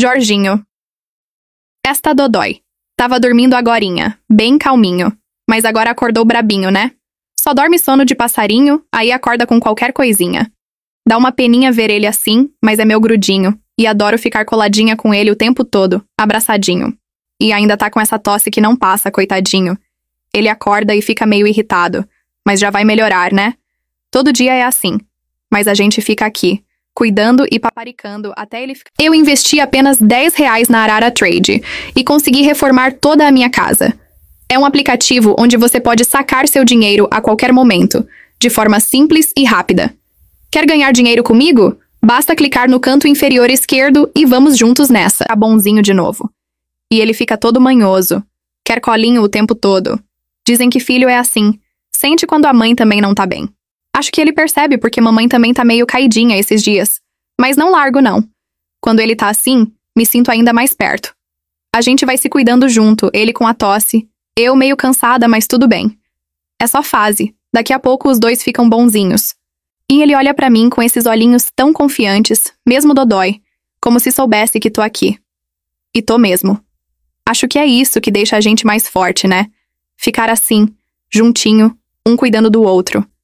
Jorginho. Esta Dodói. Tava dormindo agorinha, bem calminho. Mas agora acordou brabinho, né? Só dorme sono de passarinho, aí acorda com qualquer coisinha. Dá uma peninha ver ele assim, mas é meu grudinho. E adoro ficar coladinha com ele o tempo todo, abraçadinho. E ainda tá com essa tosse que não passa, coitadinho. Ele acorda e fica meio irritado. Mas já vai melhorar, né? Todo dia é assim. Mas a gente fica aqui, cuidando e paparicando até ele ficar. Eu investi apenas 10 reais na Arara Trade e consegui reformar toda a minha casa. É um aplicativo onde você pode sacar seu dinheiro a qualquer momento, de forma simples e rápida. Quer ganhar dinheiro comigo? Basta clicar no canto inferior esquerdo e vamos juntos nessa. Tá bonzinho de novo. E ele fica todo manhoso. Quer colinho o tempo todo. Dizem que filho é assim. Sente quando a mãe também não tá bem. Acho que ele percebe porque mamãe também tá meio caidinha esses dias. Mas não largo, não. Quando ele tá assim, me sinto ainda mais perto. A gente vai se cuidando junto, ele com a tosse, eu meio cansada, mas tudo bem. É só fase, daqui a pouco os dois ficam bonzinhos. E ele olha para mim com esses olhinhos tão confiantes, mesmo dodói, como se soubesse que tô aqui. E tô mesmo. Acho que é isso que deixa a gente mais forte, né? Ficar assim, juntinho, um cuidando do outro.